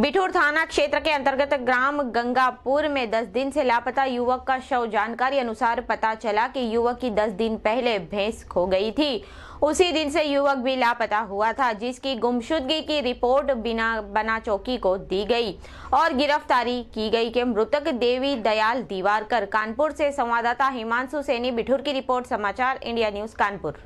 बिठूर थाना क्षेत्र के अंतर्गत ग्राम गंगापुर में 10 दिन से लापता युवक का शव जानकारी अनुसार पता चला कि युवक की 10 दिन पहले भैंस खो गई थी उसी दिन से युवक भी लापता हुआ था जिसकी गुमशुदगी की रिपोर्ट बिना बना चौकी को दी गई और गिरफ्तारी की गई के मृतक देवी दयाल दीवारकर कानपुर से संवाददाता हिमांशु सैनी बिठूर की रिपोर्ट समाचार इंडिया न्यूज कानपुर